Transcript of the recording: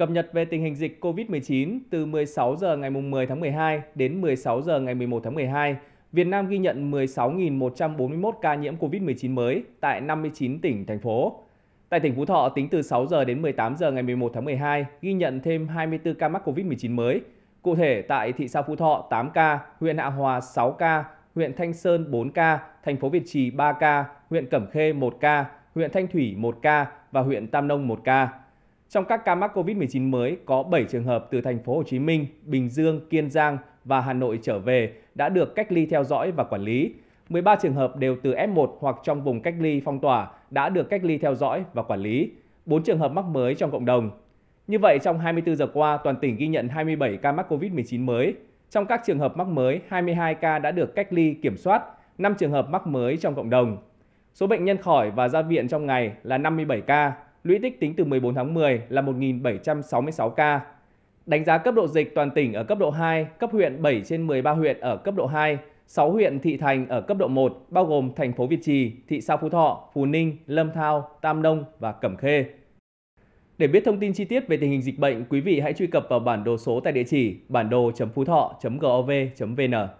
Cập nhật về tình hình dịch COVID-19 từ 16 giờ ngày 10 tháng 12 đến 16 giờ ngày 11 tháng 12, Việt Nam ghi nhận 16.141 ca nhiễm COVID-19 mới tại 59 tỉnh, thành phố. Tại tỉnh Phú Thọ, tính từ 6 giờ đến 18 giờ ngày 11 tháng 12, ghi nhận thêm 24 ca mắc COVID-19 mới. Cụ thể, tại thị xã Phú Thọ 8 ca, huyện Hạ Hòa 6 ca, huyện Thanh Sơn 4 ca, thành phố Việt Trì 3 ca, huyện Cẩm Khê 1 ca, huyện Thanh Thủy 1 ca và huyện Tam Nông 1 ca. Trong các ca mắc COVID-19 mới có 7 trường hợp từ thành phố Hồ Chí Minh, Bình Dương, Kiên Giang và Hà Nội trở về đã được cách ly theo dõi và quản lý. 13 trường hợp đều từ F1 hoặc trong vùng cách ly phong tỏa đã được cách ly theo dõi và quản lý. 4 trường hợp mắc mới trong cộng đồng. Như vậy, trong 24 giờ qua, toàn tỉnh ghi nhận 27 ca mắc COVID-19 mới. Trong các trường hợp mắc mới, 22 ca đã được cách ly kiểm soát, 5 trường hợp mắc mới trong cộng đồng. Số bệnh nhân khỏi và ra viện trong ngày là 57 ca, lũy tích tính từ 14 tháng 10 là 1.766 ca. Đánh giá cấp độ dịch toàn tỉnh ở cấp độ 2, cấp huyện 7 trên 13 huyện ở cấp độ 2, 6 huyện thị thành ở cấp độ 1 bao gồm thành phố Việt Trì, thị xã Phú Thọ, Phú Ninh, Lâm Thao, Tam Nông và Cẩm Khê. Để biết thông tin chi tiết về tình hình dịch bệnh, quý vị hãy truy cập vào bản đồ số tại địa chỉ bản đồ.phúthọ.gov.vn.